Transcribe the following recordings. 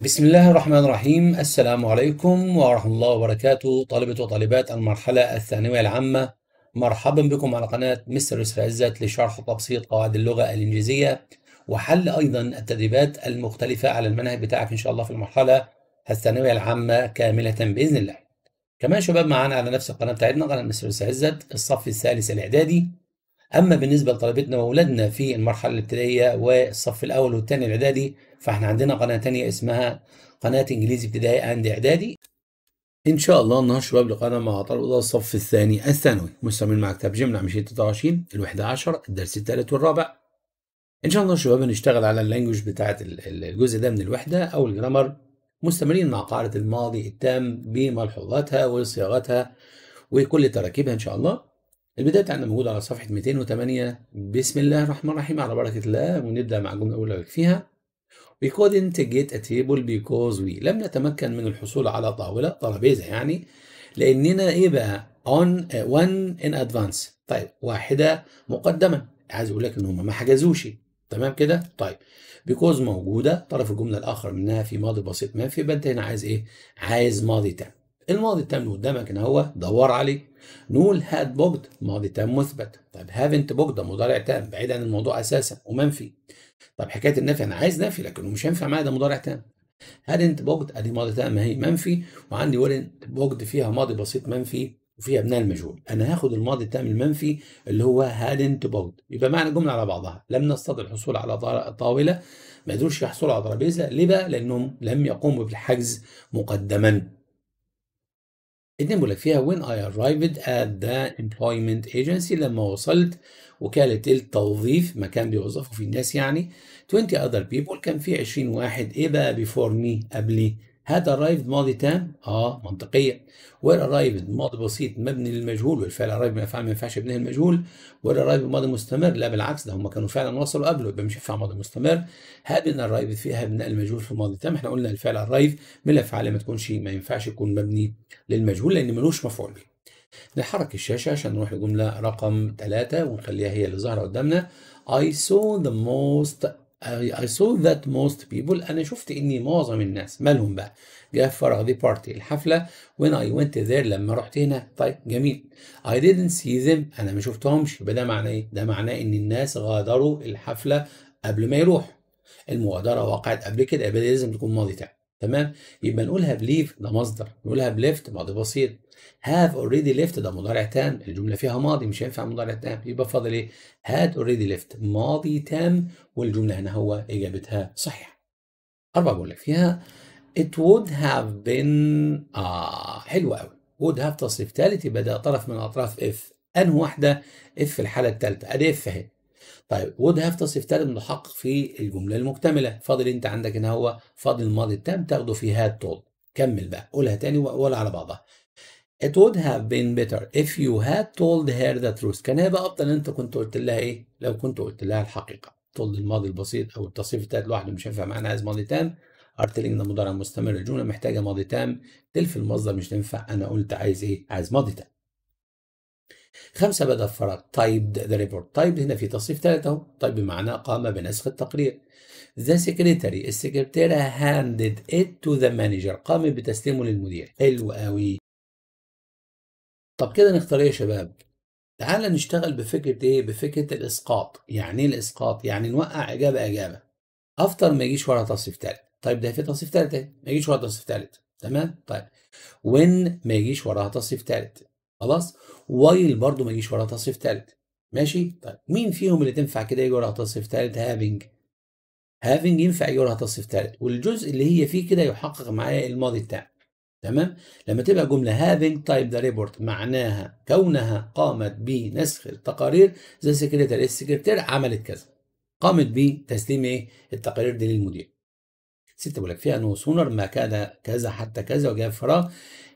بسم الله الرحمن الرحيم السلام عليكم ورحمة الله وبركاته طالبة وطالبات المرحلة الثانوية العامة مرحبا بكم على قناة مستر يوسف عزت لشرح وتبسيط قواعد اللغة الإنجليزية وحل أيضا التدريبات المختلفة على المنهج بتاعك إن شاء الله في المرحلة الثانوية العامة كاملة بإذن الله كمان شباب معانا على نفس القناة بتاعتنا قناة مستر يوسف عزت الصف الثالث الإعدادي أما بالنسبة لطلبتنا وأولادنا في المرحلة الابتدائية والصف الأول والثاني الإعدادي فاحنا عندنا قناه تانية اسمها قناه انجليزي ابتدائي اند اعدادي ان شاء الله النهار شباب لقانا مع طلبه الصف الثاني الثانوي مستمر مع كتاب جمله عام 23 الوحده 10 الدرس الثالث والرابع ان شاء الله شباب هنشتغل على اللانجوج بتاعه الجزء ده من الوحده او الجرامر مستمرين مع قاعده الماضي التام بملحوظاتها وصياغتها وكل تراكيبها ان شاء الله البدايه بتاعنا موجوده على صفحه 208 بسم الله الرحمن الرحيم على بركه الله ونبدا مع الجملة الأولى فيها We couldn't get a table because we لم نتمكن من الحصول على طاولة ترابيزة يعني لأننا إيه بقى on one in advance طيب واحدة مقدما عايز أقول لك إن هم ما حجزوش تمام كده طيب because موجودة طرف الجملة الآخر منها في ماضي بسيط ما في يبقى أنت هنا عايز إيه عايز ماضي تام الماضي التام اللي قدامك ان هو دور عليه نقول هاد بوجد ماضي تام مثبت طب هافنت بوجد ده مضارع تام بعيد عن الموضوع اساسا ومنفي طب حكايه النفي انا عايز نفي لكنه مش هينفع معايا ده مضارع تام انت بوجد ادي ماضي تام هي منفي وعندي ورنت بوجد فيها ماضي بسيط منفي وفيها بناء المجهول انا هاخد الماضي التام المنفي اللي هو انت بوجد يبقى معنى الجمله على بعضها لم نستطع الحصول على طاوله ما قدروش يحصلوا على ترابيزه ليه بقى لانهم لم يقوموا بالحجز مقدما اتنين بيقول لك فيها when I arrived at the employment agency لما وصلت وكالة التوظيف مكان بيوظفوا فيه الناس يعني 20 other people كان في 20 واحد ايه بقى before me قبلي هذا arrived ماضي تام اه منطقيا وير arrived ماضي بسيط مبني للمجهول والفعل arrived من الافعال ما ينفعش يبنيها المجهول وير arrived ماضي مستمر لا بالعكس ده هم كانوا فعلا وصلوا قبله يبقى مش ينفع ماضي مستمر هذه ان arrived فيها بناء المجهول في الماضي تام احنا قلنا الفعل arrived من الافعال ما تكونش ما ينفعش يكون مبني للمجهول لان ملوش مفعول به نحرك الشاشه عشان نروح لجمله رقم 3 ونخليها هي اللي ظاهره قدامنا I saw the most I saw that most people أنا شفت إن معظم الناس مالهم بقى جاء فرغ دي بارتي الحفلة when I went there لما رحت هنا طيب جميل I didn't see them أنا ما شفتهمش يبقى ده معناه إيه؟ ده معناه إن الناس غادروا الحفلة قبل ما يروح المغادرة وقعت قبل كده يبقى لازم تكون ماضي تعب تمام يبقى نقولها بليف ده مصدر نقولها بليفت ماضي بسيط هاف اوريدي ليفت ده مضارع تام الجمله فيها ماضي مش هينفع مضارع تام يبقى فاضل ايه هاد اوريدي ليفت ماضي تام والجمله هنا هو اجابتها صحيحه اربعه بقول لك فيها it would have been اه حلوه قوي would have تصريف ثالث يبقى ده طرف من اطراف اف انه واحده اف الحاله الثالثه ادي اف اهي طيب would have تصف ثالث متحقق في الجمله المكتمله فاضل انت عندك ان هو فاضل الماضي التام تاخده في هاد told كمل بقى قولها تاني ولا على بعضها It would have been better if you had told her the truth. كان هيبقى أفضل إن أنت كنت قلت لها إيه؟ لو كنت قلت لها الحقيقة. told الماضي البسيط أو التصريف التالت لوحده مش هينفع معانا عايز ماضي تام. are telling ده مضارع مستمر الجملة محتاجة ماضي تام. تلف المصدر مش هينفع أنا قلت عايز إيه؟ عايز ماضي تام. خمسة بدل فراغ تايبد ذا ريبورت تايبد هنا في تصريف ثالث أهو طيب بمعنى قام بنسخ التقرير ذا سكرتري السكرتيرة هاندد ات تو ذا مانجر قام بتسليمه للمدير حلو قوي طب كده نختار ايه يا شباب تعال نشتغل بفكرة ايه بفكرة الاسقاط يعني ايه الاسقاط يعني نوقع اجابة اجابة افتر ما يجيش ورا تصريف ثالث طيب ده في تصريف ثالث ما يجيش ورا تصريف ثالث تمام طيب وين ما يجيش وراها تصريف ثالث خلاص وايل برضو ما يجيش وراها تصريف ثالث ماشي طيب مين فيهم اللي تنفع كده يجي وراها تصريف ثالث هافينج هافينج ينفع يجي وراها تصريف ثالث والجزء اللي هي فيه كده يحقق معايا الماضي بتاعي تمام لما تبقى جمله هافينج تايب ذا ريبورت معناها كونها قامت بنسخ التقارير ذا سكرتير السكرتير عملت كذا قامت بتسليم ايه التقارير دي للمدير ستة بقول لك فيها انه سونر ما كان كذا حتى كذا وجاب فراغ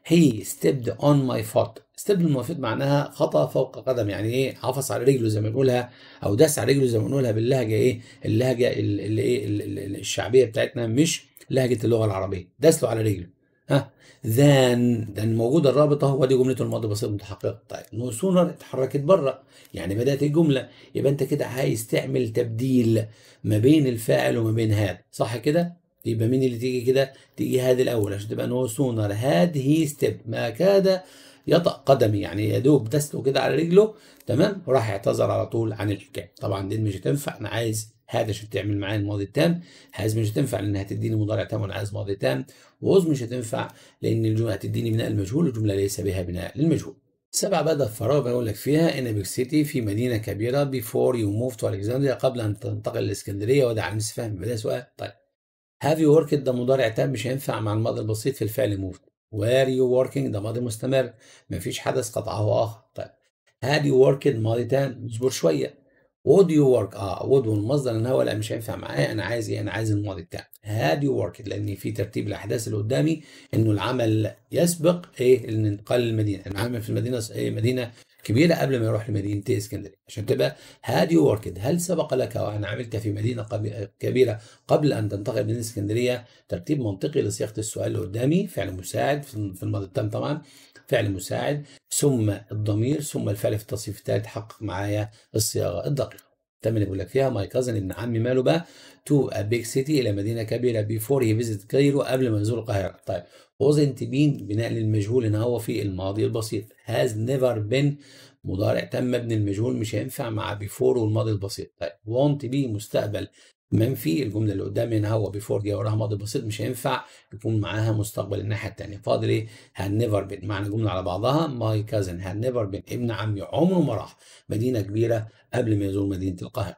هي ستيبد اون ماي فوت ستيب المفيد معناها خطا فوق قدم يعني ايه عفص على رجله زي ما بنقولها او داس على رجله زي ما بنقولها باللهجه ايه اللهجه اللي ايه الشعبيه بتاعتنا مش لهجه اللغه العربيه داس له على رجله ها ذان ده موجود الرابط اهو دي جملته الماضي بسيط متحقق طيب نو سونر اتحركت بره يعني بدات الجمله يبقى انت كده عايز تعمل تبديل ما بين الفاعل وما بين هاد صح كده يبقى مين اللي تيجي كده تيجي هاد الاول عشان تبقى نو سونر هاد هي ستيب ما كاد يطأ قدمي يعني يا دوب دسته كده على رجله تمام وراح اعتذر على طول عن الحكايه طبعا دي مش هتنفع انا عايز شو بتعمل معايا الماضي التام هذا مش هتنفع لان هتديني مضارع تام وانا عايز ماضي تام ووز مش هتنفع لان الجمله هتديني بناء المجهول الجمله ليس بها بناء للمجهول سبع بعد فراغ بقول لك فيها ان بيك سيتي في مدينه كبيره بيفور يو موف تو الكسندريا قبل ان تنتقل الاسكندريه وده على فاهم بدا سؤال طيب هاف يو ورك ده مضارع تام مش هينفع مع الماضي البسيط في الفعل موفت وير you working ده ماضي مستمر مفيش حدث قطعه آخر طيب had you worked ماضي تام اصبر شوية would you work اه would والمصدر ان هو لا مش هينفع معايا انا عايز ايه انا عايز الماضي بتاعي had you worked لان في ترتيب الاحداث اللي قدامي انه العمل يسبق ايه الانتقال للمدينه العمل في المدينه ايه مدينه كبيرة قبل ما يروح لمدينة اسكندرية عشان تبقى هادي وركد هل سبق لك وأن عملت في مدينة كبيرة قبل أن تنتقل من اسكندرية ترتيب منطقي لصياغة السؤال اللي قدامي فعل مساعد في الماضي التام طبعا فعل مساعد ثم الضمير ثم الفعل في التصريف الثالث حقق معايا الصياغة الدقيقة تم اللي بقول لك فيها ماي كازن ابن عمي ماله بقى تو ا بيج سيتي الى مدينه كبيره بيفور هي فيزيت كايرو قبل ما يزور القاهره طيب wasn't been بناء للمجهول هنا هو في الماضي البسيط has never been مضارع تم ابن المجهول مش هينفع مع before والماضي البسيط طيب won't be مستقبل منفي الجمله اللي قدامي هنا هو before دي وراها ماضي بسيط مش هينفع يكون معاها مستقبل الناحيه الثانيه فاضل ايه had never been معنى جمله على بعضها my cousin had never been ابن عمي عمره ما راح مدينه كبيره قبل ما يزور مدينه القاهره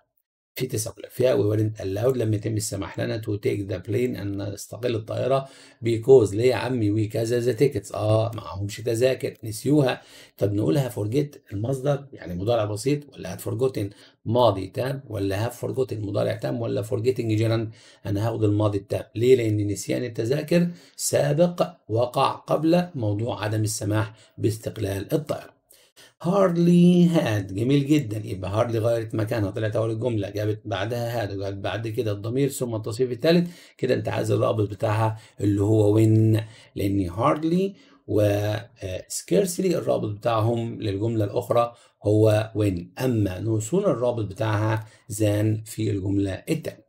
في تسع حلفاء وورد الاود لم يتم السماح لنا تو تيك ذا بلين ان نستقل الطائره بيكوز ليه يا عمي وي كذا ذا تيكتس اه معهمش تذاكر نسيوها طب نقولها فورجيت المصدر يعني مضارع بسيط ولا هات فورجوتن ماضي تام ولا هاف فورجوتن مضارع تام ولا فورجيتنج جيران انا هاخد الماضي التام ليه لان نسيان التذاكر سابق وقع قبل موضوع عدم السماح باستقلال الطائره هاردلي هاد جميل جدا يبقى هاردلي غيرت مكانها طلعت اول الجمله جابت بعدها هاد وجابت بعد كده الضمير ثم التصريف الثالث كده انت عايز الرابط بتاعها اللي هو وين لان هاردلي وسكيرسلي آه، الرابط بتاعهم للجمله الاخرى هو وين اما نوصول الرابط بتاعها زان في الجمله الثانيه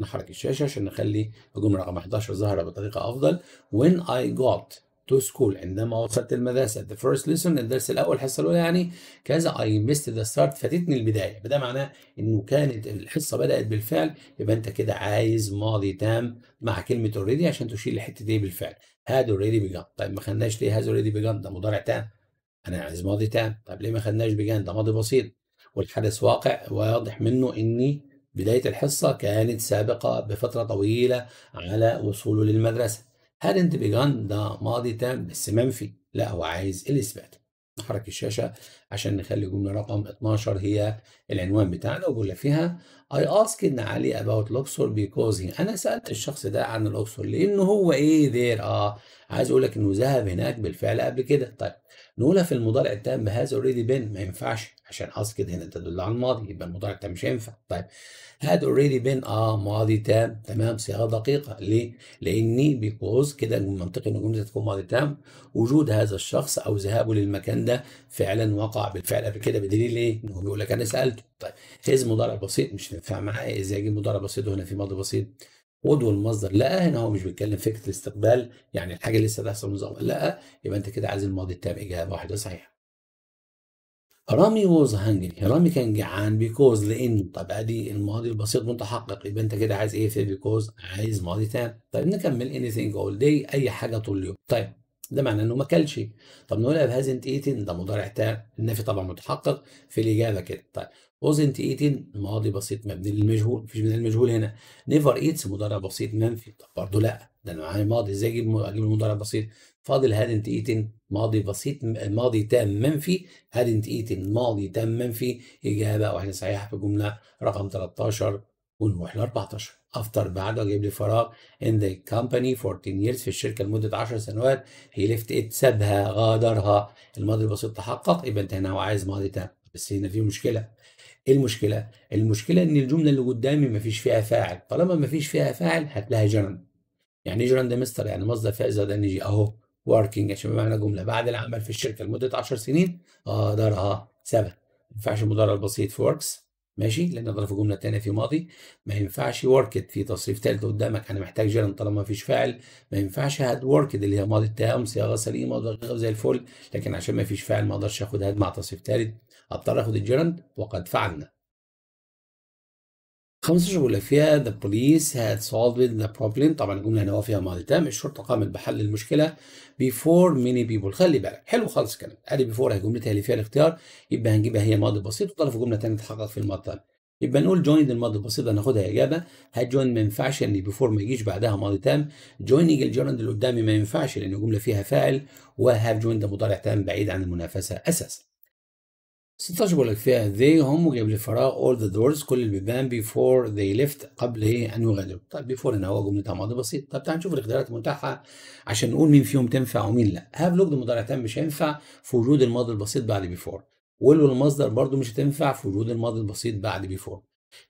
نحرك الشاشه عشان نخلي الجمله رقم 11 ظاهره بطريقه افضل وين اي جوت to school عندما وصلت المدرسة the first lesson الدرس الأول الحصة الأولى يعني كذا I missed the start فاتتني البداية فده معناه إنه كانت الحصة بدأت بالفعل يبقى أنت كده عايز ماضي تام مع كلمة already عشان تشيل الحتة دي بالفعل had already begun طيب ما خدناش ليه has already begun ده مضارع تام أنا عايز ماضي تام طيب ليه ما خدناش began ده ماضي بسيط والحدث واقع واضح منه إني بداية الحصة كانت سابقة بفترة طويلة على وصوله للمدرسة hadn't begun ده ماضي تام بس منفي لا هو عايز الاثبات نحرك الشاشة عشان نخلي جملة رقم 12 هي العنوان بتاعنا وبقول فيها I asked علي about Luxor because he أنا سألت الشخص ده عن الأقصر لأنه هو إيه there آه عايز أقول لك إنه ذهب هناك بالفعل قبل كده طيب نقولها في المضارع التام هاز اوريدي بين ما ينفعش عشان كده هنا تدل على الماضي يبقى المضارع التام مش هينفع طيب هاد اوريدي بين اه ماضي تام تمام صياغه دقيقه ليه؟ لاني بيكوز كده منطقي ان الجمله تكون ماضي تام وجود هذا الشخص او ذهابه للمكان ده فعلا وقع بالفعل قبل كده بدليل ايه؟ انه بيقول لك انا سالته طيب هيز مضارع بسيط مش هينفع معاه ازاي اجيب مضارع بسيط وهنا في ماضي بسيط عضو المصدر لا هنا هو مش بيتكلم فكره الاستقبال يعني الحاجه اللي لسه تحصل من لا يبقى انت كده عايز الماضي التام اجابه واحده صحيحه رامي ووز هانجري رامي كان جعان بيكوز لان طب ادي الماضي البسيط متحقق يبقى انت كده عايز ايه في بيكوز عايز ماضي تام طيب نكمل اني ثينج اول داي اي حاجه طول اليوم طيب ده معناه انه ما اكلش طب نقول هازنت ايتن ده مضارع تام النفي طبعا متحقق في الاجابه كده طيب wasn't eaten ماضي بسيط مبني للمجهول مفيش من المجهول هنا never eats مضارع بسيط منفي طب برضه لا ده انا معايا ماضي ازاي اجيب اجيب المضارع بسيط فاضل hadn't eaten ماضي بسيط ماضي تام منفي hadn't eaten ماضي تام منفي اجابه واحده صحيحه في الجمله رقم 13 ونروح ل 14 افتر بعده جايب لي فراغ ان ذا كومباني 14 years في الشركه لمده 10 سنوات هي ليفت ات سابها غادرها الماضي البسيط تحقق يبقى انت هنا هو عايز ماضي تام بس هنا في مشكله ايه المشكله المشكله ان الجمله اللي قدامي مفيش فيها فاعل طالما مفيش فيها فاعل هات لها يعني ايه ده مستر يعني مصدر فاعل ده جي اهو وركينج عشان بمعنى معنى جمله بعد العمل في الشركه لمده 10 سنين دارها آه، آه، سبع ما ينفعش المضارع البسيط في وركس ماشي لان اضرب في جمله ثانيه في ماضي ما ينفعش وركت في تصريف ثالث قدامك انا محتاج جرن طالما مفيش فاعل ما ينفعش هاد وركد اللي هي ماضي التام صياغه سليمه زي الفل لكن عشان مفيش فاعل ما اقدرش اخد هاد مع تصريف ثالث اضطر اخد الجيرند وقد فعلنا 15 بيقول فيها the police had solved the problem طبعا الجمله هنا فيها ماضي تام الشرطه قامت بحل المشكله before many people خلي بالك حلو خالص الكلام ادي before هي جملتها اللي فيها الاختيار يبقى هنجيبها هي ماضي بسيط وطرف جمله ثانيه تتحقق في الماضي تام يبقى نقول joined الماضي البسيط هناخدها اجابه join ما ينفعش ان بيفور ما يجيش بعدها ماضي تام joining الجرند اللي قدامي ما ينفعش لان الجمله فيها فاعل وهاف جوين ده مضارع تام بعيد عن المنافسه اساسا 16 بقول لك فيها they هم وجايب لي فراغ all the doors كل البيبان before they left قبل ايه ان يغادروا طيب before هنا هو جملة ماضي بسيط طب تعال نشوف الاختيارات المتاحة عشان نقول مين فيهم تنفع ومين لا have looked مضارع تام مش هينفع في وجود الماضي البسيط بعد before will المصدر برضو مش هتنفع في وجود الماضي البسيط بعد before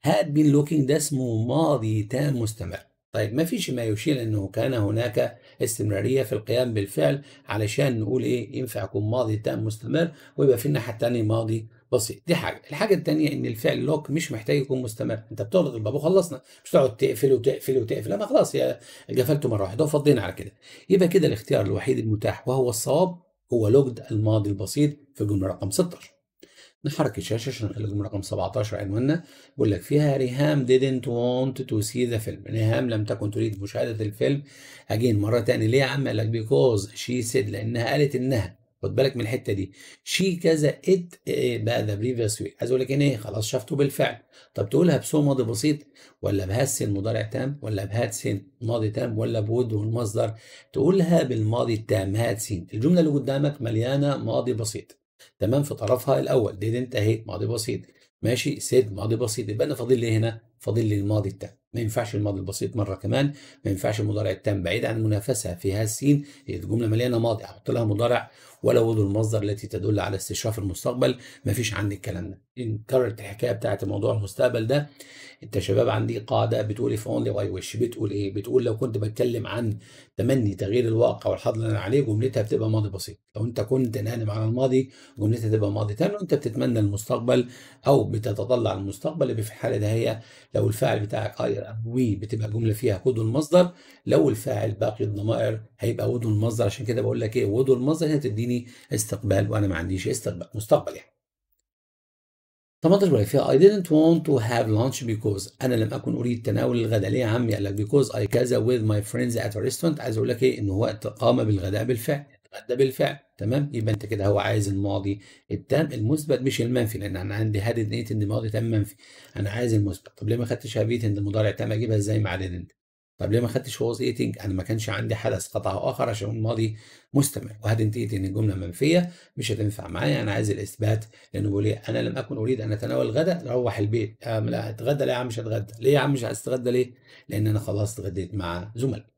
had been looking ده اسمه ماضي تام مستمر طيب ما فيش ما يشير انه كان هناك استمراريه في القيام بالفعل علشان نقول ايه ينفع يكون ماضي تام مستمر ويبقى في الناحيه الثانيه ماضي بسيط دي حاجه الحاجه الثانيه ان الفعل لوك مش محتاج يكون مستمر انت بتغلق الباب وخلصنا مش تقعد تقفل وتقفل وتقفل لا خلاص يا قفلته مره واحده وفضينا على كده يبقى كده الاختيار الوحيد المتاح وهو الصواب هو لوجد الماضي البسيط في الجمله رقم 16 نحرك الشاشه عشان نخلي الجمله رقم 17 عنواننا بيقول لك فيها ريهام didn't want to see the film ريهام لم تكن تريد مشاهده الفيلم اجين مره ثانيه ليه يا عم قال لك بيكوز شي سيد لانها قالت انها خد بالك من الحته دي شي كذا ات بقى ذا بريفيوس ويك عايز اقول لك ان ايه خلاص شفته بالفعل طب تقولها بسو ماضي بسيط ولا سين مضارع تام ولا بهات سين ماضي تام ولا بود والمصدر تقولها بالماضي التام هات سين الجمله اللي قدامك مليانه ماضي بسيط تمام في طرفها الاول didn't اهي ماضي بسيط ماشي سيد ماضي بسيط يبقى انا فاضل لي هنا فاضل لي الماضي التام ما ينفعش الماضي البسيط مره كمان ما ينفعش المضارع التام بعيد عن المنافسه فيها السين الجمله مليانه ماضي احط لها مضارع ولا وضو المصدر التي تدل على استشراف المستقبل مفيش عندي الكلام ده انكررت الحكايه بتاعت موضوع المستقبل ده انت شباب عندي قاعده بتقول إيه في اونلي واي وش بتقول ايه بتقول لو كنت بتكلم عن تمني تغيير الواقع والحاضر اللي انا عليه جملتها بتبقى ماضي بسيط لو انت كنت نادم على الماضي جملتها تبقى ماضي تام وانت انت بتتمنى المستقبل او بتتطلع للمستقبل اللي في الحاله ده هي لو الفاعل بتاعك اي وي بتبقى جمله فيها كود المصدر لو الفاعل باقي الضمائر هيبقى ود المصدر عشان كده بقول لك ايه ود المصدر هتديني لي استقبال وانا ما عنديش استقبال مستقبل يعني 18 فيها I didn't want to have lunch because أنا لم أكن أريد تناول الغداء ليه يا عمي قال لك because I كذا with my friends at a restaurant عايز أقول لك إيه إن هو قام بالغداء بالفعل اتغدى بالفعل تمام يبقى أنت كده هو عايز الماضي التام المثبت مش المنفي لأن أنا عندي had نيت إن الماضي تام منفي أنا عايز المثبت طب ليه ما خدتش have إن المضارع تام أجيبها إزاي مع didn't طب ليه ما خدتش was ايتنج انا ما كانش عندي حدث قطع اخر عشان الماضي مستمر وهتنتهي ان الجمله منفيه مش هتنفع معايا انا عايز الاثبات لانه بيقول ايه؟ انا لم اكن اريد ان اتناول الغداء روح البيت أم لا اتغدى لا يا عم مش هتغدى ليه يا عم مش هتتغدى ليه؟ لان انا خلاص اتغديت مع زملائي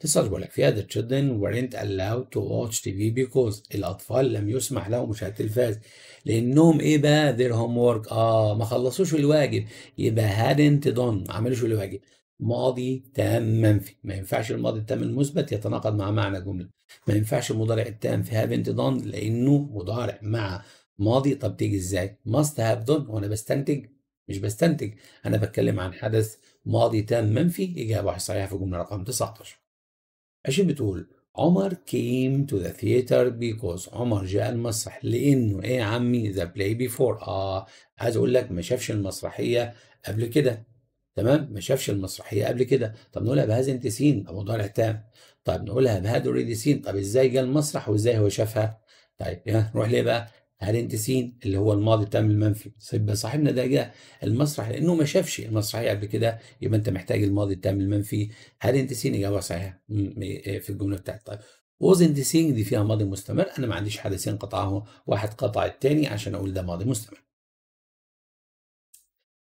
تسأل بيقول لك هذا children weren't allowed to watch TV because الأطفال لم يسمح لهم مشاهدة التلفاز لأنهم إيه بقى their homework آه ما خلصوش الواجب يبقى hadn't done ما عملوش الواجب ماضي تام منفي ما ينفعش الماضي التام المثبت يتناقض مع معنى جملة ما ينفعش المضارع التام في هافنت دون لأنه مضارع مع ماضي طب تيجي ازاي؟ ماست هاف دون وأنا بستنتج؟ مش بستنتج انا بتكلم عن حدث ماضي تام منفي اجابه واحد صحيحه في الجمله رقم 19 عشان بتقول عمر كيم تو ذا ثيتر بيكوز عمر جاء المسرح لانه ايه يا عمي ذا بلاي بيفور اه عايز اقول لك ما شافش المسرحيه قبل كده تمام ما شافش المسرحيه قبل كده طب نقولها بهذا تسين ده مضارع تام طب نقولها بهذا سين طب ازاي جه المسرح وازاي هو شافها طيب نروح ليه بقى سين اللي هو الماضي التام المنفي يبقى صاحبنا ده جه المسرح لانه ما شافش المسرحيه قبل كده يبقى انت محتاج الماضي التام المنفي سين اجابه صحيحه إيه، في الجمله بتاعتك طيب وزنت سينج دي فيها ماضي مستمر انا ما عنديش حدثين قطعه واحد قطع الثاني عشان اقول ده ماضي مستمر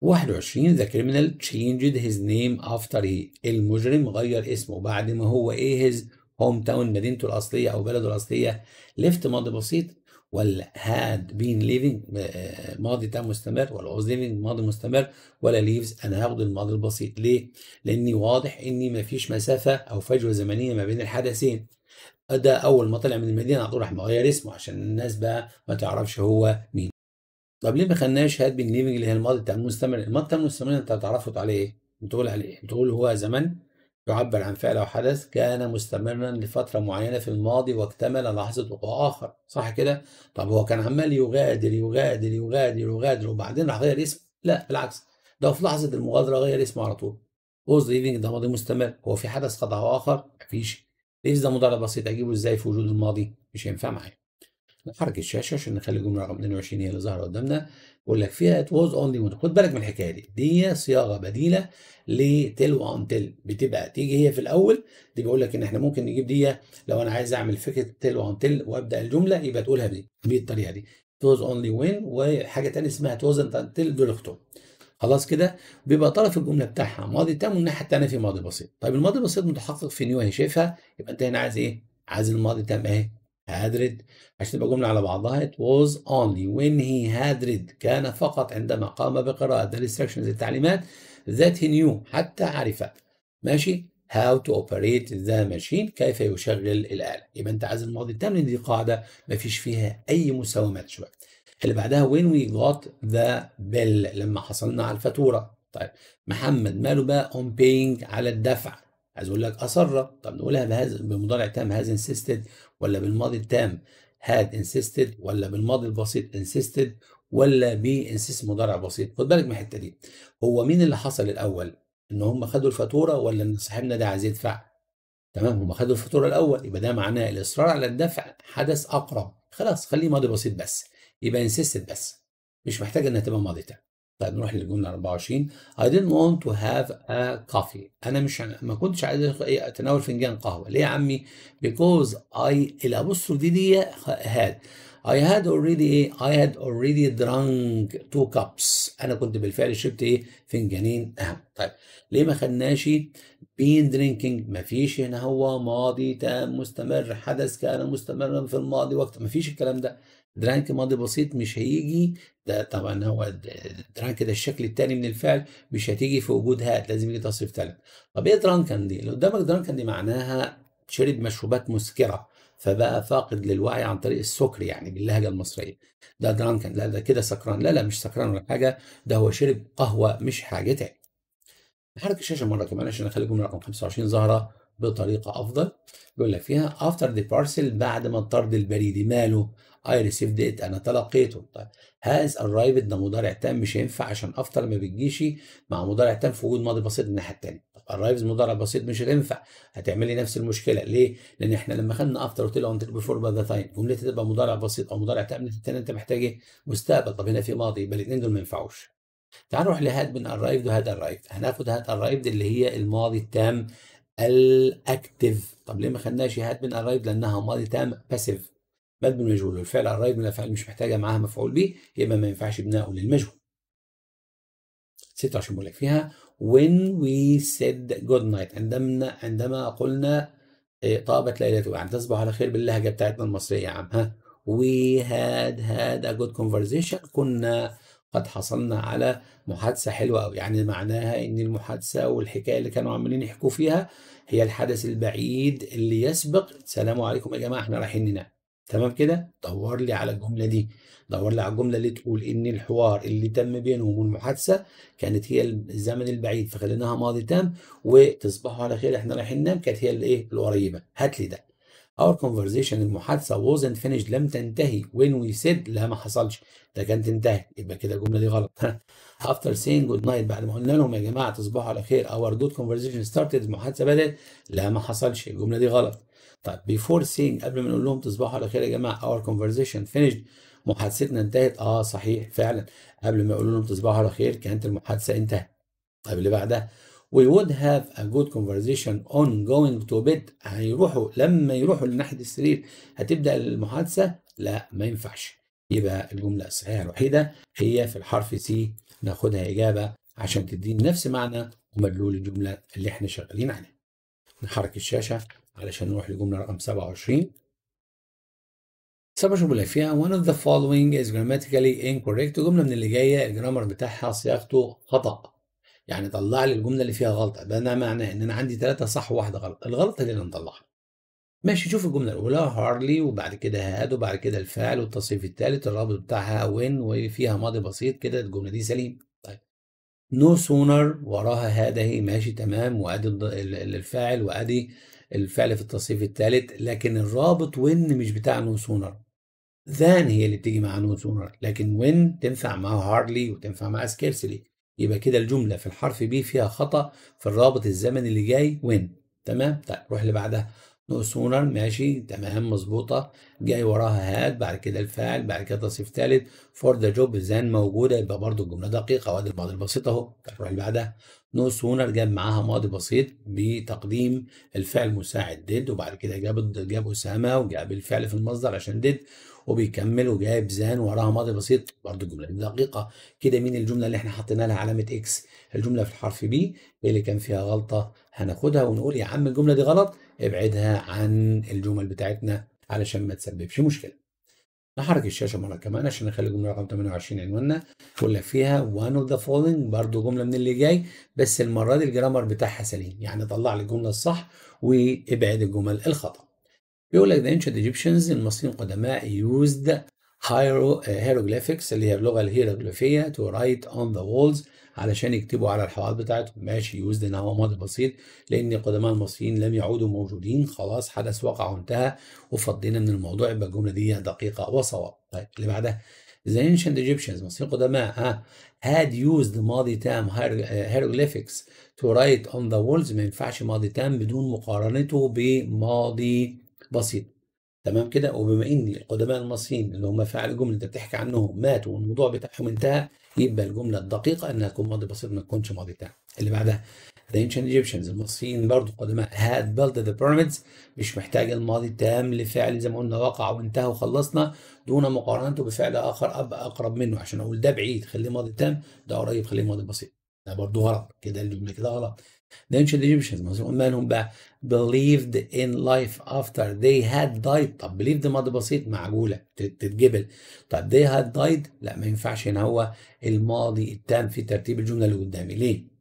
21 the criminal changed his name after he المجرم غير اسمه بعد ما هو ايه his هوم تاون مدينته الاصليه او بلده الاصليه left ماضي بسيط ولا had been living آه، ماضي تام مستمر ولا was living ماضي مستمر ولا leaves انا هاخد الماضي البسيط ليه؟ لاني واضح اني مفيش مسافه او فجوه زمنيه ما بين الحدثين ده اول ما طلع من المدينه على طول راح مغير اسمه عشان الناس بقى ما تعرفش هو مين طب ليه ما خدناش هاد بن ليفنج اللي هي الماضي التعامل المستمر الماضي التعامل المستمر انت هتعرفه على ايه بتقول عليه ايه بتقول هو زمن يعبر عن فعل او حدث كان مستمرا لفتره معينه في الماضي واكتمل لحظه وقوع اخر صح كده طب هو كان عمال يغادر يغادر يغادر يغادر وبعدين راح غير اسمه لا بالعكس ده في لحظه المغادره غير اسمه على طول اوز ليفنج ده ماضي مستمر هو في حدث قطعه اخر مفيش ليفز ده مضارع بسيط اجيبه ازاي في وجود الماضي مش هينفع معايا نحرك الشاشه عشان نخلي الجمله رقم 22 هي اللي ظاهره قدامنا بيقول لك فيها ات واز اونلي وان خد بالك من الحكايه دي دي صياغه بديله لتل وانتل بتبقى تيجي هي في الاول دي بيقول لك ان احنا ممكن نجيب دي لو انا عايز اعمل فكره تل وانتل وابدا الجمله يبقى تقولها بدي بالطريقه دي it was only when وحاجه ثانيه اسمها it wasn't until دول اختهم خلاص كده بيبقى طرف الجمله بتاعها ماضي تام والناحيه الثانيه في ماضي بسيط طيب الماضي البسيط متحقق في نيو هي شايفها يبقى انت هنا عايز ايه عايز الماضي تام اهي had read عشان تبقى جملة على بعضها it was only when he had read كان فقط عندما قام بقراءة the instructions التعليمات that he knew حتى عرف ماشي how to operate the machine كيف يشغل الآلة يبقى أنت عايز الماضي التام دي قاعدة ما فيش فيها أي مساومات شوية اللي بعدها when we got the bill لما حصلنا على الفاتورة طيب محمد ماله بقى on paying على الدفع عايز اقول لك اصر طب نقولها بهذا بمضارع تام هاز انسيستد ولا بالماضي التام had insisted ولا بالماضي البسيط insisted ولا بانسيس مضارع بسيط خد بالك من الحته دي هو مين اللي حصل الاول ان هم خدوا الفاتوره ولا ان صاحبنا ده عايز يدفع تمام هم خدوا الفاتوره الاول يبقى ده معناه الاصرار على الدفع حدث اقرب خلاص خليه ماضي بسيط بس يبقى انسيستد بس مش محتاج انها تبقى ماضي تام طيب نروح للجمله 24 I didn't want to have a coffee انا مش ما كنتش عايز إيه، اتناول فنجان قهوه ليه يا عمي because I بصوا دي دي had I had already إيه، I had already drunk two cups انا كنت بالفعل شربت ايه فنجانين قهوه طيب ليه ما خدناش been drinking ما فيش هنا هو ماضي تام مستمر حدث كان مستمرا في الماضي وقت ما فيش الكلام ده درانك ماضي بسيط مش هيجي ده طبعا هو درانك ده الشكل الثاني من الفعل مش هتيجي في وجود هات لازم يجي تصريف ثالث طب ايه درانكن دي؟ اللي قدامك درانكن دي معناها شرب مشروبات مسكره فبقى فاقد للوعي عن طريق السكر يعني باللهجه المصريه ده درانكن لا ده كده سكران لا لا مش سكران ولا حاجه ده هو شرب قهوه مش حاجتك نحرك الشاشه مره كمان عشان اخلي الجمله رقم 25 ظاهره بطريقه افضل بيقول لك فيها افتر ذا بارسل بعد ما الطرد البريدي ماله I received it أنا تلقيته طيب has arrived ده مضارع تام مش هينفع عشان افطر ما بتجيش مع مضارع تام في وجود ماضي بسيط الناحية التانية طب arrives مضارع بسيط مش هينفع هتعمل لي نفس المشكلة ليه؟ لأن احنا لما خدنا افطر قلت له انت before by the time جملتي تبقى مضارع بسيط أو مضارع تام التانية أنت محتاج ايه؟ مستقبل طب هنا في ماضي يبقى الاثنين دول ما ينفعوش تعال نروح لهاد من arrived وهاد arrived هناخد هاد arrived اللي هي الماضي التام الاكتف طب ليه ما خدناش هاد من arrived لأنها ماضي تام باسيف مد بالمجهول والفعل على الرايب من الافعال مش محتاجه معاها مفعول به يبقى ما ينفعش بناءه للمجهول 26 بقول لك فيها when we said good night عندما عندما قلنا آه، طابت ليلته يعني تصبح على خير باللهجه بتاعتنا المصريه يا عم ها we had had a good conversation كنا قد حصلنا على محادثه حلوه قوي يعني معناها ان المحادثه والحكايه اللي كانوا عمالين يحكوا فيها هي الحدث البعيد اللي يسبق السلام عليكم يا جماعه احنا رايحين ننام تمام كده دور لي على الجمله دي دور لي على الجمله اللي تقول ان الحوار اللي تم بينهم والمحادثه كانت هي الزمن البعيد فخليناها ماضي تام وتصبحوا على خير احنا رايحين ننام كانت هي الايه القريبه هات لي ده اور conversation المحادثه wasn't finished لم تنتهي when we said لا ما حصلش ده كانت انتهت يبقى كده الجمله دي غلط after saying good night بعد ما قلنا لهم يا جماعه تصبحوا على خير اور good conversation started المحادثه بدات لا ما حصلش الجمله دي غلط طيب before سينج قبل ما نقول لهم تصبحوا على خير يا جماعه اور كونفرزيشن فينيشد محادثتنا انتهت اه صحيح فعلا قبل ما يقولوا لهم تصبحوا على خير كانت المحادثه انتهت طيب اللي بعدها وي وود هاف ا جود كونفرزيشن اون جوينج تو بيد هيروحوا لما يروحوا لناحيه السرير هتبدا المحادثه لا ما ينفعش يبقى الجمله الصحيحه الوحيده هي في الحرف سي ناخدها اجابه عشان تديني نفس معنى ومدلول الجمله اللي احنا شغالين عليها نحرك الشاشه علشان نروح لجملة رقم 27 سبعة بيقول فيها one of the following is grammatically incorrect جملة من اللي جاية الجرامر بتاعها صياغته خطأ يعني طلع لي الجملة اللي فيها غلطة ده معناه ان انا عندي ثلاثة صح وواحدة غلط الغلطة دي اللي نطلعها ماشي شوف الجملة الأولى هارلي وبعد كده هاد وبعد كده الفعل والتصريف الثالث الرابط بتاعها وين وفيها ماضي بسيط كده الجملة دي سليم طيب نو no سونر وراها هاد اهي ماشي تمام وادي الفاعل وادي الفعل في التصريف الثالث لكن الرابط وين مش بتاع نو سونر ذان هي اللي بتيجي مع نو سونر لكن وين تنفع مع هاردلي وتنفع مع سكيرسلي يبقى كده الجمله في الحرف بي فيها خطا في الرابط الزمني اللي جاي وين تمام طيب روح اللي بعدها نو سونر ماشي تمام مظبوطه جاي وراها هاد بعد كده الفاعل بعد كده تصريف ثالث فور ذا جوب ذان موجوده يبقى برده الجمله دقيقه وادي البعض البسيطة اهو طيب روح اللي بعدها نو سونر جاب معاها ماضي بسيط بتقديم الفعل مساعد ديد وبعد كده جاب جاب اسامه وجاب الفعل في المصدر عشان ديد وبيكمل وجايب زان وراها ماضي بسيط برضه الجمله دي دقيقه كده مين الجمله اللي احنا حطينا لها علامه اكس الجمله في الحرف بي اللي كان فيها غلطه هناخدها ونقول يا عم الجمله دي غلط ابعدها عن الجمل بتاعتنا علشان ما تسببش مشكله نحرك الشاشه مره كمان عشان نخلي الجمله رقم 28 عنواننا ولا فيها one of the following برضه جمله من اللي جاي بس المره دي الجرامر بتاعها سليم يعني طلع لي الجمله الصح وابعد الجمل الخطا بيقول لك the ancient Egyptians المصريين القدماء used hieroglyphics اللي هي اللغه الهيروغليفيه to write on the walls علشان يكتبوا على الحوائط بتاعتهم ماشي يوزد ان هو ماضي بسيط لان قدماء المصريين لم يعودوا موجودين خلاص حدث وقع وانتهى وفضينا من الموضوع يبقى الجمله دي دقيقه وصواب طيب اللي بعدها The ancient Egyptians مصريين قدماء ها had used ماضي تام hieroglyphics to write on the walls ما ينفعش ماضي تام بدون مقارنته بماضي بسيط تمام كده وبما ان القدماء المصريين اللي هم فاعل الجمله انت بتحكي عنهم ماتوا والموضوع بتاعهم انتهى يبقى الجمله الدقيقه انها تكون ماضي بسيط ما تكونش ماضي تام اللي بعدها ذا ancient ايجيبشنز المصريين برضو قدماء هاد بيلد ذا بيراميدز مش محتاج الماضي التام لفعل زي ما قلنا وقع وانتهى وخلصنا دون مقارنته بفعل اخر ابقى اقرب منه عشان اقول ده بعيد خليه ماضي تام ده قريب خليه ماضي بسيط ده برضو غلط كده الجمله كده غلط Then should the Egyptians مالهم بقى believed in life after they had died طب believed ماضي بسيط معجولة تتجبل طب they had died لا ما ينفعش هنا هو الماضي التام في ترتيب الجملة اللي قدامي ليه؟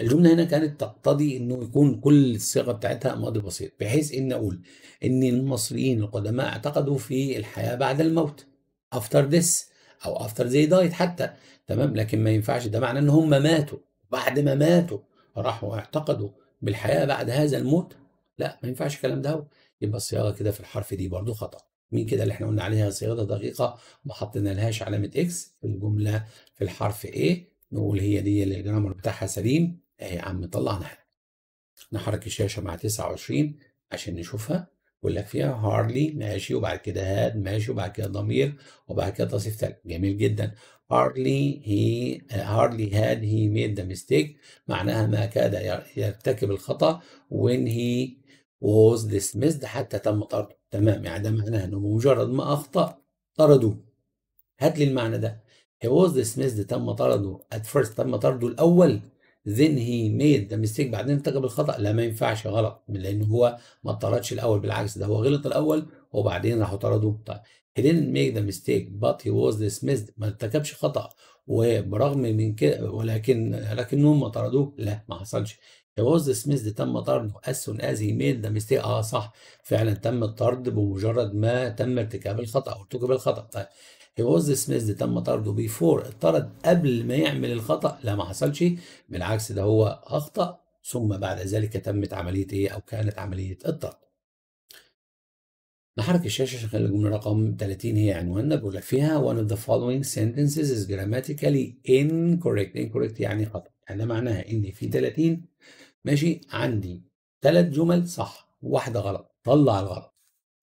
الجملة هنا كانت تقتضي انه يكون كل الصيغة بتاعتها ماضي بسيط بحيث ان اقول ان المصريين القدماء اعتقدوا في الحياة بعد الموت after this او after they died حتى تمام لكن ما ينفعش ده معنى ان هم ماتوا بعد ما ماتوا راحوا اعتقدوا بالحياه بعد هذا الموت لا ما ينفعش الكلام ده يبقى الصياغه كده في الحرف دي برضو خطا مين كده اللي احنا قلنا عليها صياغه دقيقه ما حطينا لهاش علامه اكس في الجمله في الحرف ايه نقول هي دي اللي الجرامر بتاعها سليم اهي يا عم طلعناها نحرك الشاشه مع 29 عشان نشوفها يقول لك فيها هاردلي ماشي وبعد كده هاد ماشي وبعد كده ضمير وبعد كده تصريف ثالث جميل جدا هارلي هي هارلي هاد هي ميد ذا ميستيك معناها ما كاد يرتكب الخطأ وين هي was dismissed حتى تم طرده تمام يعني ده معناها انه بمجرد ما اخطأ طردوه هات لي المعنى ده he was dismissed تم طرده at first تم طرده الاول then he made the mistake بعدين ارتكب الخطأ لا ما ينفعش غلط لأن هو ما اطردش الأول بالعكس ده هو غلط الأول وبعدين راحوا طردوه طيب he didn't make the mistake but he was dismissed ما ارتكبش خطأ وبرغم من كده ولكن لكنهم ما طردوه لا ما حصلش هوز سميث تم طرده as soon as he made the mistake اه صح فعلا تم الطرد بمجرد ما تم ارتكاب الخطأ أو ارتكب الخطأ طيب هوز سميث تم طرده before اطرد قبل ما يعمل الخطأ لا ما حصلش بالعكس ده هو أخطأ ثم بعد ذلك تمت عملية إيه أو كانت عملية الطرد نحرك الشاشة عشان نخلي الجملة رقم 30 هي عنواننا بيقول لك فيها one of the following sentences is grammatically incorrect incorrect يعني خطأ ده معناها ان في 30 ماشي عندي ثلاث جمل صح وواحده غلط طلع الغلط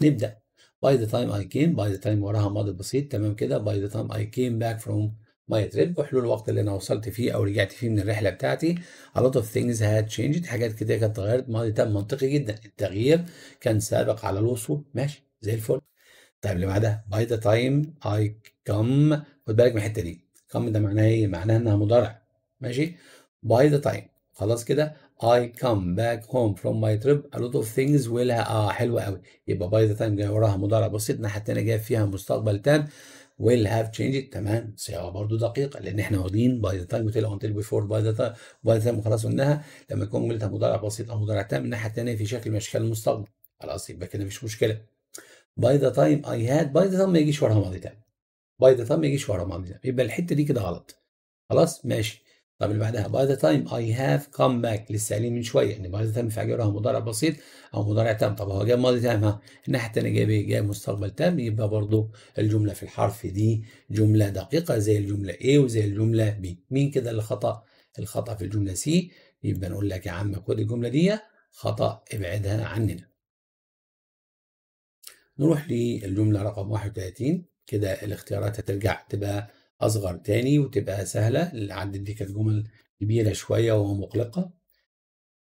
نبدا باي ذا تايم اي كيم باي ذا تايم وراها ماضي بسيط تمام كده باي ذا تايم اي كيم باك فروم ماي تريب وحلول الوقت اللي انا وصلت فيه او رجعت فيه من الرحله بتاعتي a lot of things had changed حاجات كده كانت اتغيرت ماضي تام منطقي جدا التغيير كان سابق على الوصول ماشي زي الفل طيب اللي بعدها باي ذا تايم اي كم خد بالك من الحته دي كم ده معناها ايه؟ معناها انها مضارع ماشي by the time خلاص كده I come back home from my trip a lot of things will اه حلوة قوي يبقى by the time جاي وراها مضارع بسيط ناحية تانية جاي فيها مستقبل تام will have changed تمام صياغه برضو دقيقه لان احنا واخدين by the time قلت until before by the time by the time خلاص قلناها لما يكون قلتها مضارع بسيط او مضارع تام الناحيه الثانيه في شكل من اشكال المستقبل خلاص يبقى كده مفيش مشكله by the time I had by the time ما يجيش وراها ماضي تام by the time ما يجيش وراها ماضي تام يبقى الحته دي كده غلط خلاص ماشي طب اللي بعدها باي ذا تايم اي هاف كام باك لسه قايلين من شويه ان باي ذا تايم فعلها مضارع بسيط او مضارع تام طب هو جاب ماضي تام ها الناحيه الثانيه جاب ايه؟ جاب مستقبل تام يبقى برضو الجمله في الحرف دي جمله دقيقه زي الجمله A وزي الجمله B مين كده اللي خطا؟ الخطا في الجمله C يبقى نقول لك يا عم خد الجمله دي خطا ابعدها عننا نروح للجمله رقم 31 كده الاختيارات هترجع تبقى اصغر تاني وتبقى سهله اللي عدت دي كانت جمل كبيره شويه ومقلقه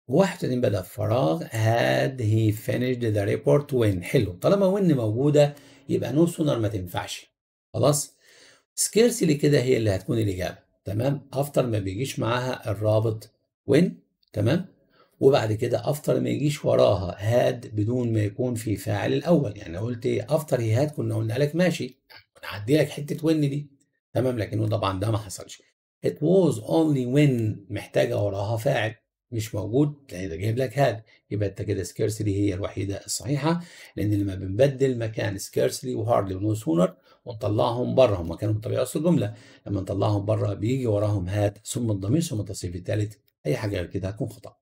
واحد اتنين بدأ فراغ had he finished the report when حلو طالما when موجوده يبقى no sooner ما تنفعش خلاص سكيرسلي كده هي اللي هتكون الاجابه تمام افتر ما بيجيش معاها الرابط when تمام وبعد كده افتر ما يجيش وراها هاد بدون ما يكون في فاعل الاول يعني قلت افتر هي هاد كنا قلنا لك ماشي هنعدي لك حته وين دي تمام لكنه طبعا ده ما حصلش it was only when محتاجة وراها فاعل مش موجود لان ده جايب لك هاد يبقى انت كده scarcely هي الوحيدة الصحيحة لأن لما بنبدل مكان scarcely وهاردلي ونو سونر ونطلعهم بره هم كانوا بطبيعة أصل الجملة لما نطلعهم بره بيجي وراهم هاد ثم الضمير ثم التصريف الثالث أي حاجة غير كده هتكون خطأ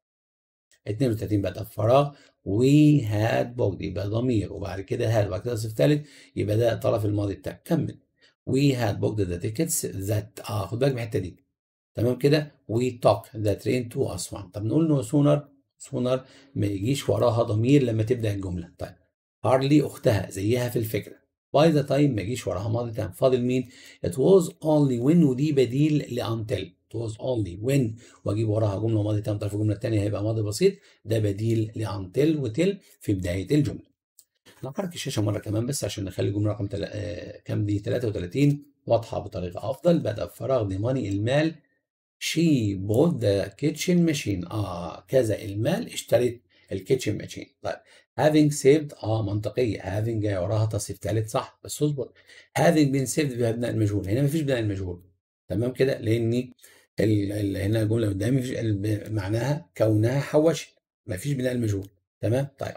32 بقى فراغ فراغ هاد بوجد يبقى ضمير وبعد كده هاد وبعد كده تصريف ثالث يبقى ده طرف الماضي بتاعك كمل We had booked the tickets that اه خد بالك من الحته دي تمام كده وي توك ذا ترين تو اسوان طب نقول نو سونر سونر ما يجيش وراها ضمير لما تبدا الجمله طيب هارلي اختها زيها في الفكره باي ذا تايم ما يجيش وراها ماضي تام فاضل مين ات واز اونلي وين ودي بديل لانتل ات واز اونلي وين واجيب وراها جمله ماضي تام طرف الجمله الثانيه هيبقى ماضي بسيط ده بديل لانتل وتل في بدايه الجمله نحرك الشاشة مرة كمان بس عشان نخلي الجملة رقم تل... آه كام دي 33 واضحة بطريقة أفضل بدأ بفراغ ماني المال شي بود ذا كيتشن ماشين اه كذا المال اشتريت الكيتشن ماشين طيب having saved اه منطقية having جاي وراها تصريف ثالث صح بس اصبر having been saved ببناء المجهول هنا مفيش بناء المجهول تمام كده لأني ال... ال... هنا الجملة قدامي معناها كونها حوشت مفيش بناء المجهول تمام طيب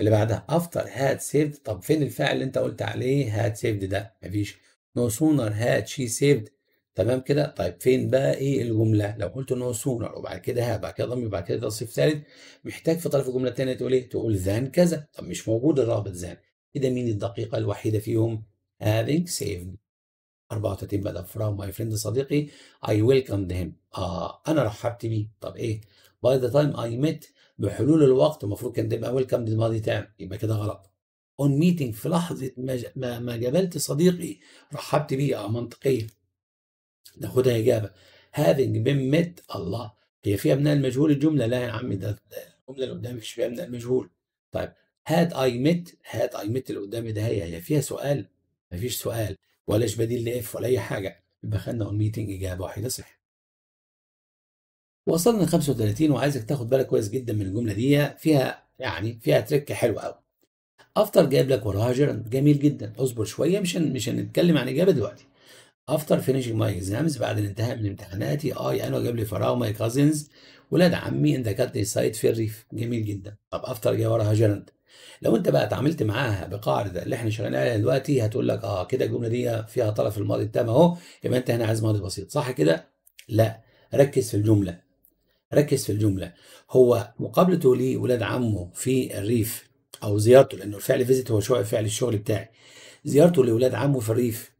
اللي بعدها افتر هاد سيفد طب فين الفعل اللي انت قلت عليه هاد سيفد ده مفيش نو سونر هاد شي سيفد تمام كده طيب فين بقى ايه الجمله لو قلت نو سونر وبعد كده ها بعد كده ضم وبعد كده تصريف ثالث محتاج في طرف الجمله الثانيه تقول ايه تقول ذان كذا طب مش موجود الرابط ذان كده مين الدقيقه الوحيده فيهم having saved 34 بدأ فرام ماي فريند صديقي I welcomed him آه أنا رحبت بيه طب إيه by the time I met بحلول الوقت المفروض كان ده ويلكم ويلكم للماضي تام يبقى كده غلط اون ميتنج في لحظه ما, ما جابلت صديقي رحبت بيه اه منطقيه ناخدها اجابه having been met الله هي فيها من المجهول الجمله لا يا عم ده الجمله اللي قدامي مش فيها من المجهول طيب had I met had I met اللي قدامي ده هي هي فيها سؤال مفيش سؤال ولاش بديل لاف ولا اي حاجه يبقى خدنا اون ميتنج اجابه واحده صح وصلنا ل 35 وعايزك تاخد بالك كويس جدا من الجمله دي فيها يعني فيها تريك حلوه قوي افتر جايب لك وراها جيرند جميل جدا اصبر شويه مش مش هنتكلم عن اجابه دلوقتي افتر finishing ماي اكزامز بعد الانتهاء من امتحاناتي اي آه، انا جايب لي فراغ ماي كازنز ولاد عمي ان ذكرت سايت في الريف جميل جدا طب افتر جاي وراها جيرند لو انت بقى اتعاملت معاها بقاعده اللي احنا شغالين عليها دلوقتي هتقول لك اه كده الجمله دي فيها طرف الماضي التام اهو يبقى انت هنا عايز ماضي بسيط صح كده؟ لا ركز في الجمله ركز في الجمله هو مقابلته لولاد عمه في الريف او زيارته لانه الفعل فيزيت هو فعل الشغل بتاعي زيارته لولاد عمه في الريف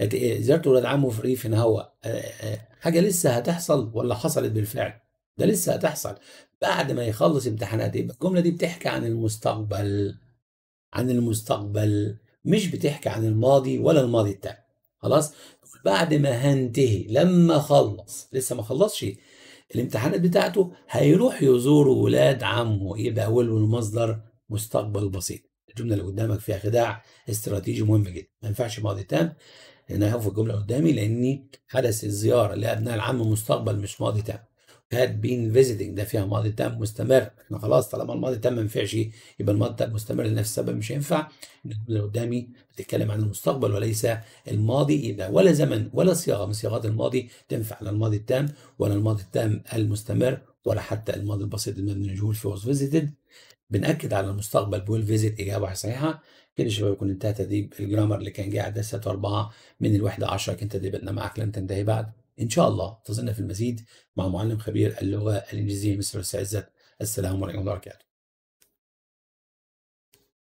إيه، زيارته لولاد عمه في الريف ان هو آه، آه، حاجه لسه هتحصل ولا حصلت بالفعل ده لسه هتحصل بعد ما يخلص امتحانات يبقى الجمله دي بتحكي عن المستقبل عن المستقبل مش بتحكي عن الماضي ولا الماضي بتاعي خلاص بعد ما هنتهي لما اخلص لسه ما خلصش الامتحانات بتاعته هيروح يزور ولاد عمه يبقى ولو المصدر مستقبل بسيط الجمله اللي قدامك فيها خداع استراتيجي مهم جدا ما ينفعش ماضي تام لان هاخد الجمله قدامي لان حدث الزياره لابناء العم مستقبل مش ماضي تام had been visiting ده فيها ماضي تام مستمر احنا خلاص طالما الماضي تام ما ينفعش يبقى الماضي تام مستمر لنفس السبب مش هينفع الجمله اللي قدامي بتتكلم عن المستقبل وليس الماضي يبقى ولا زمن ولا صياغه من صياغات الماضي تنفع لا الماضي التام ولا الماضي التام المستمر ولا حتى الماضي البسيط المبني للجهول في was visited بنأكد على المستقبل بول فيزيت إجابة صحيحة كده شباب يكون انتهى تدريب الجرامر اللي كان جاي على الدرس 4 من الوحدة 10 كان تدريبنا معاك لن تنتهي بعد إن شاء الله تصلنا في المزيد مع معلم خبير اللغة الإنجليزية مستر سعزت السلام عليكم ورحمة الله وبركاته